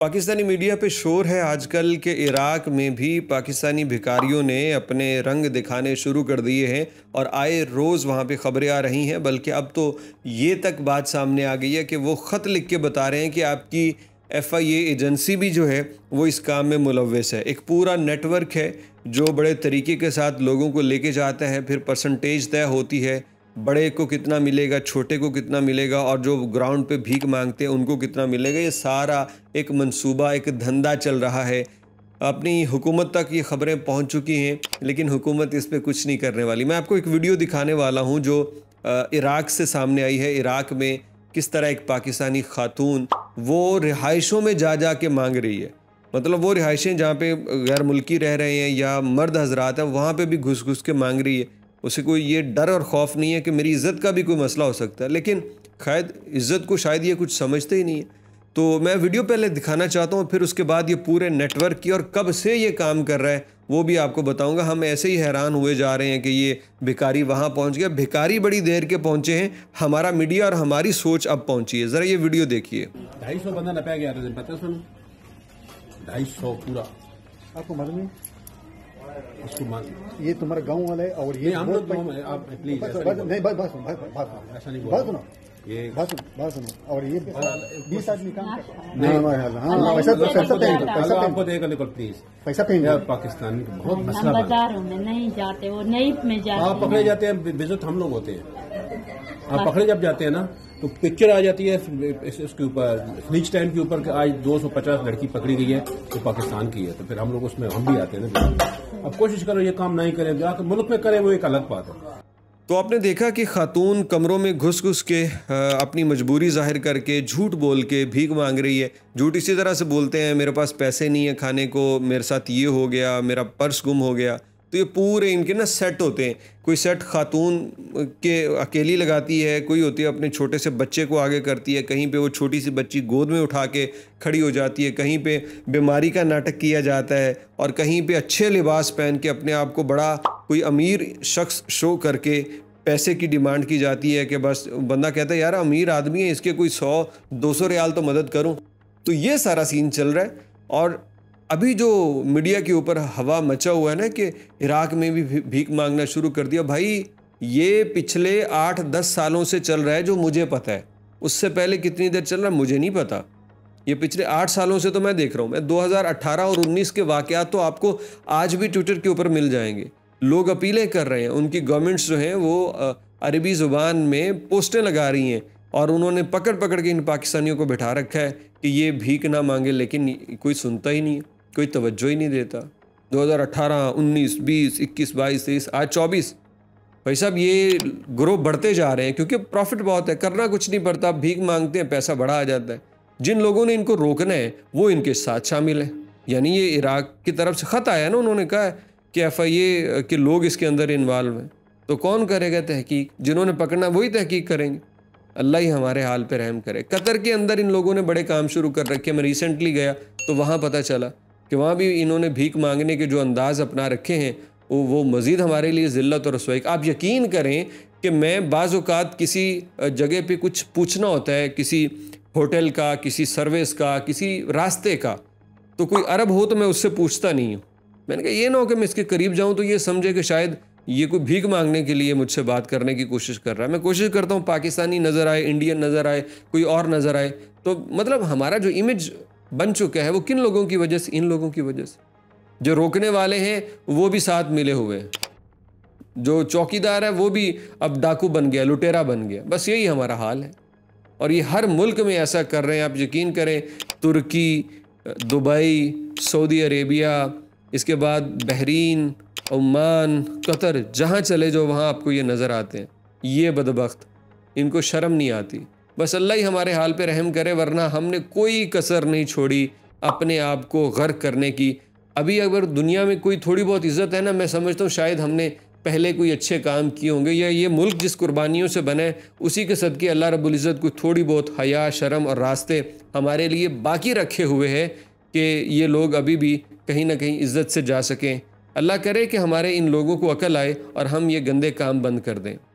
Pakistani media पे शोर है आजकल के इराक में भी पाकिस्तानी भिकारियों ने अपने रंग दिखाने शुरू कर दिए हैं और आए रोज़ वहाँ पे ख़बरें आ रही हैं बल्कि अब तो ये तक बात सामने आ गई है कि वो ख़त लिख के बता रहे हैं कि आपकी एफ आई एजेंसी भी जो है वो इस काम में मुलवस है एक पूरा नेटवर्क है जो बड़े तरीके के साथ लोगों को लेके जाता है फिर परसेंटेज तय होती है बड़े को कितना मिलेगा छोटे को कितना मिलेगा और जो ग्राउंड पे भीख मांगते हैं उनको कितना मिलेगा ये सारा एक मंसूबा एक धंधा चल रहा है अपनी हुकूमत तक ये खबरें पहुंच चुकी हैं लेकिन हुकूमत इस पर कुछ नहीं करने वाली मैं आपको एक वीडियो दिखाने वाला हूं जो इराक़ से सामने आई है इराक़ में किस तरह एक पाकिस्तानी खातून वो रिहाइशों में जा जा के मांग रही है मतलब वो रिहाइशें जहाँ पे गैर मुल्की रह रहे हैं या मर्द हजरात हैं वहाँ पे भी घुस घुस के मांग रही है उसे कोई ये डर और खौफ नहीं है कि मेरी इज़्ज़त का भी कोई मसला हो सकता है लेकिन शायद इज़्ज़त को शायद ये कुछ समझते ही नहीं है तो मैं वीडियो पहले दिखाना चाहता हूँ फिर उसके बाद ये पूरे नेटवर्क की और कब से ये काम कर रहा है वो भी आपको बताऊँगा हम ऐसे ही हैरान हुए जा रहे हैं कि ये भिकारी वहाँ पहुँच गया भिकारी बड़ी देर के पहुँचे हैं हमारा मीडिया और हमारी सोच अब पहुँची है ज़रा ये वीडियो देखिए ढाई सौ बंदा नपया गया था पता सुनो ढाई सौ पूरा आपको मालूम है उसको मान ये तुम्हारा गांव वाला है और ये हम लोग गांव है आप प्लीज नहीं बस बस बस हाँ, ऐसा नहीं बस सुनो ये बस बस सुनो और ये हाँ, हाँ, बीस आदमी काम नहीं हाँ पैसा पैसा पेंगे तो- पैसा आपको देगा लेकिन प्लीज पैसा पेंगे पाकिस्तान में बहुत मसला में नहीं जाते वो नहीं में जाते आप पकड़े जाते हैं बेजत हम लोग होते हैं आप पकड़े जब जाते हैं ना तो पिक्चर आ जाती है इस, इसके ऊपर स्नीच स्टैंड के ऊपर आज 250 लड़की पकड़ी गई है तो पाकिस्तान की है तो फिर हम लोग उसमें हम भी आते हैं ना अब कोशिश करो ये काम नहीं करें जाकर मुल्क में करें वो एक अलग बात है तो आपने देखा कि खातून कमरों में घुस घुस के अपनी मजबूरी जाहिर करके झूठ बोल के भीख मांग रही है झूठ इसी तरह से बोलते हैं मेरे पास पैसे नहीं है खाने को मेरे साथ ये हो गया मेरा पर्स गुम हो गया तो ये पूरे इनके ना सेट होते हैं कोई सेट खातून के अकेली लगाती है कोई होती है अपने छोटे से बच्चे को आगे करती है कहीं पे वो छोटी सी बच्ची गोद में उठा के खड़ी हो जाती है कहीं पे बीमारी का नाटक किया जाता है और कहीं पे अच्छे लिबास पहन के अपने आप को बड़ा कोई अमीर शख्स शो करके पैसे की डिमांड की जाती है कि बस बंदा कहता है यार अमीर आदमी है इसके कोई सौ दो सौ रियाल तो मदद करूँ तो ये सारा सीन चल रहा है और अभी जो मीडिया के ऊपर हवा मचा हुआ है ना कि इराक में भी भीख मांगना शुरू कर दिया भाई ये पिछले आठ दस सालों से चल रहा है जो मुझे पता है उससे पहले कितनी देर चल रहा है मुझे नहीं पता ये पिछले आठ सालों से तो मैं देख रहा हूँ मैं 2018 और 19 के वाक़ात तो आपको आज भी ट्विटर के ऊपर मिल जाएंगे लोग अपीलें कर रहे हैं उनकी गवर्नमेंट्स जो हैं वो अरबी ज़ुबान में पोस्टें लगा रही हैं और उन्होंने पकड़ पकड़ के इन पाकिस्तानियों को बैठा रखा है कि ये भीख ना मांगे लेकिन कोई सुनता ही नहीं है कोई तवज्जो ही नहीं देता 2018, 19, 20, 21, 22, 23, आज 24 भाई साहब ये ग्रोह बढ़ते जा रहे हैं क्योंकि प्रॉफिट बहुत है करना कुछ नहीं पड़ता भीख मांगते हैं पैसा बड़ा आ जाता है जिन लोगों ने इनको रोकना है वो इनके साथ शामिल है यानी ये इराक की तरफ से ख़त आया ना उन्होंने कहा है कि एफ के लोग इसके अंदर इन्वॉल्व हैं तो कौन करेगा तहकीक जिन्होंने पकड़ना वही तहकीक करेंगे अल्लाह ही हमारे हाल पर रहम करे कतर के अंदर इन लोगों ने बड़े काम शुरू कर रखे मैं रिसेंटली गया तो वहाँ पता चला कि वहाँ भी इन्होंने भीख मांगने के जो अंदाज अपना रखे हैं वो वो मज़ीद हमारे लिए ज़िल्लत और रसोई आप यकीन करें कि मैं बाज़ात किसी जगह पे कुछ पूछना होता है किसी होटल का किसी सर्विस का किसी रास्ते का तो कोई अरब हो तो मैं उससे पूछता नहीं हूँ मैंने कहा ये ना हो कि मैं इसके करीब जाऊँ तो ये समझे कि शायद ये कोई भीख मांगने के लिए मुझसे बात करने की कोशिश कर रहा है मैं कोशिश करता हूँ पाकिस्तानी नज़र आए इंडियन नज़र आए कोई और नज़र आए तो मतलब हमारा जो इमेज बन चुका है वो किन लोगों की वजह से इन लोगों की वजह से जो रोकने वाले हैं वो भी साथ मिले हुए हैं जो चौकीदार है वो भी अब डाकू बन गया लुटेरा बन गया बस यही हमारा हाल है और ये हर मुल्क में ऐसा कर रहे हैं आप यकीन करें तुर्की दुबई सऊदी अरेबिया इसके बाद बहरीन ओमान कतर जहाँ चले जाओ वहाँ आपको ये नज़र आते हैं ये बदबخت इनको शर्म नहीं आती बस अल्लाह ही हमारे हाल पे रहम करे वरना हमने कोई कसर नहीं छोड़ी अपने आप को गर्क करने की अभी अगर दुनिया में कोई थोड़ी बहुत इज़्ज़त है ना मैं समझता हूँ शायद हमने पहले कोई अच्छे काम किए होंगे या ये मुल्क जिस कुर्बानियों से बने उसी के सदके अल्लाह रबुल्ज़त को थोड़ी बहुत हया शर्म और रास्ते हमारे लिए बाकी रखे हुए है कि ये लोग अभी भी कहीं ना कहीं इज़्ज़त से जा सकें अल्लाह करे कि हमारे इन लोगों को अकल आए और हम ये गंदे काम बंद कर दें